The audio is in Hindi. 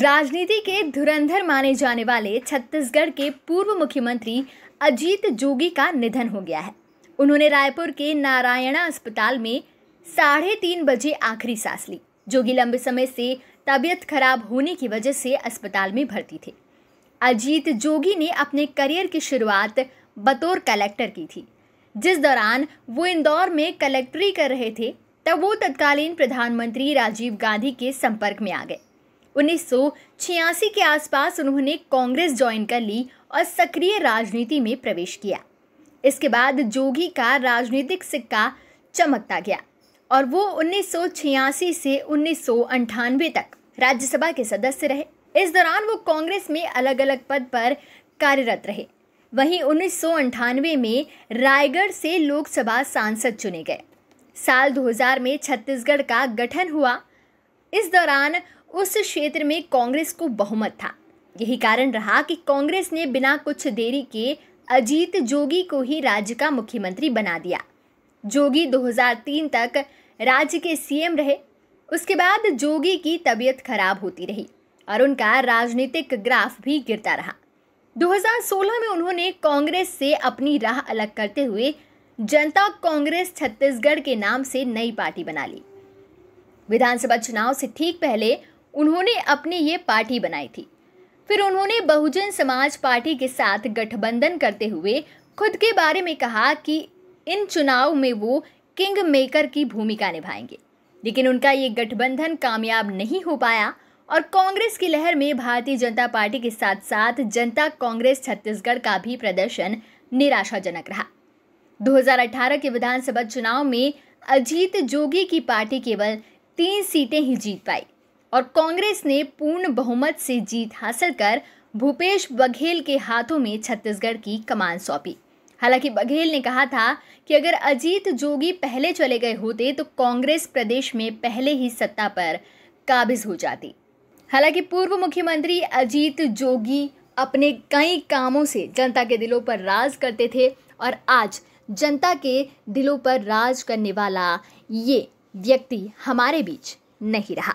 राजनीति के धुरंधर माने जाने वाले छत्तीसगढ़ के पूर्व मुख्यमंत्री अजीत जोगी का निधन हो गया है उन्होंने रायपुर के नारायणा अस्पताल में साढ़े तीन बजे आखिरी सांस ली जोगी लंबे समय से तबीयत खराब होने की वजह से अस्पताल में भर्ती थे अजीत जोगी ने अपने करियर की शुरुआत बतौर कलेक्टर की थी जिस दौरान वो इंदौर में कलेक्टरी कर रहे थे तब वो तत्कालीन प्रधानमंत्री राजीव गांधी के संपर्क में आ गए उन्नीस के आसपास उन्होंने कांग्रेस ज्वाइन कर ली और सक्रिय राजनीति में प्रवेश किया इसके बाद जोगी का राजनीतिक सिक्का चमकता गया और वो उन्नीस से उन्नीस तक राज्यसभा के सदस्य रहे इस दौरान वो कांग्रेस में अलग अलग पद पर कार्यरत रहे वहीं उन्नीस में रायगढ़ से लोकसभा सांसद चुने गए साल 2000 में छत्तीसगढ़ का गठन हुआ इस दौरान उस क्षेत्र में कांग्रेस को बहुमत था यही कारण रहा कि कांग्रेस ने बिना कुछ देरी के अजीत जोगी को ही राज्य का मुख्यमंत्री बना दिया जोगी 2003 तक राज्य के सीएम रहे उसके बाद जोगी की तबीयत खराब होती रही और उनका राजनीतिक ग्राफ भी गिरता रहा 2016 में उन्होंने कांग्रेस से अपनी राह अलग करते हुए जनता कांग्रेस छत्तीसगढ़ के नाम से नई पार्टी बना ली विधानसभा चुनाव से ठीक पहले उन्होंने अपनी ये पार्टी बनाई थी फिर उन्होंने बहुजन समाज पार्टी के साथ गठबंधन करते हुए खुद के बारे में कहा कि इन चुनाव में वो किंग मेकर की भूमिका निभाएंगे लेकिन उनका ये गठबंधन कामयाब नहीं हो पाया और कांग्रेस की लहर में भारतीय जनता पार्टी के साथ साथ जनता कांग्रेस छत्तीसगढ़ का भी प्रदर्शन निराशाजनक रहा 2018 के विधानसभा चुनाव में अजीत जोगी की पार्टी केवल तीन सीटें ही जीत पाई और कांग्रेस ने पूर्ण बहुमत से जीत हासिल कर भूपेश बघेल के हाथों में छत्तीसगढ़ की कमान सौंपी हालांकि बघेल ने कहा था कि अगर अजीत जोगी पहले चले गए होते तो कांग्रेस प्रदेश में पहले ही सत्ता पर काबिज हो जाती हालांकि पूर्व मुख्यमंत्री अजीत जोगी अपने कई कामों से जनता के दिलों पर राज करते थे और आज जनता के दिलों पर राज करने वाला ये व्यक्ति हमारे बीच नहीं रहा